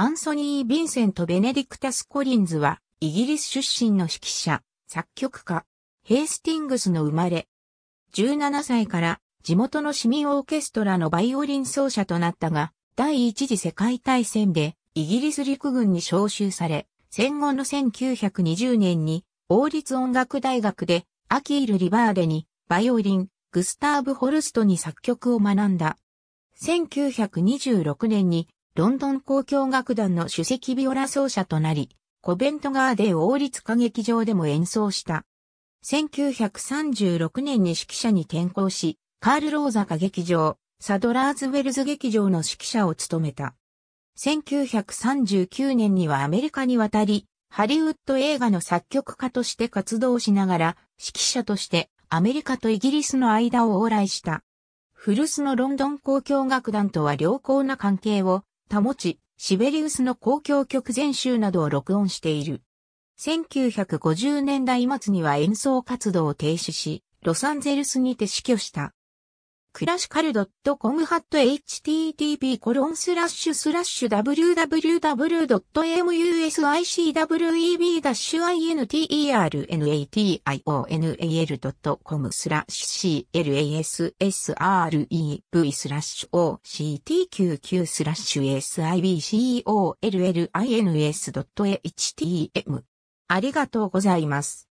アンソニー・ヴィンセント・ベネディクタス・コリンズは、イギリス出身の指揮者、作曲家、ヘイスティングスの生まれ。17歳から地元の市民オーケストラのバイオリン奏者となったが、第一次世界大戦でイギリス陸軍に召集され、戦後の1920年に王立音楽大学でアキール・リバーデにバイオリン、グスターブ・ホルストに作曲を学んだ。1926年にロンドン交響楽団の首席ビオラ奏者となり、コベントガーデー王立歌劇場でも演奏した。1936年に指揮者に転校し、カール・ローザ歌劇場、サドラーズウェルズ劇場の指揮者を務めた。1939年にはアメリカに渡り、ハリウッド映画の作曲家として活動しながら、指揮者としてアメリカとイギリスの間を往来した。古巣のロンドン交響楽団とは良好な関係を保ち、シベリウスの公共曲全集などを録音している。1950年代末には演奏活動を停止し、ロサンゼルスにて死去した。クラシカル .com ハット http コロンスラッシュスラッシュ www.musicweb-internation.com a l スラッシュ c l a s s r e v スラッシュ o c t q 9スラッシュ sibcolins.htm ありがとうございます。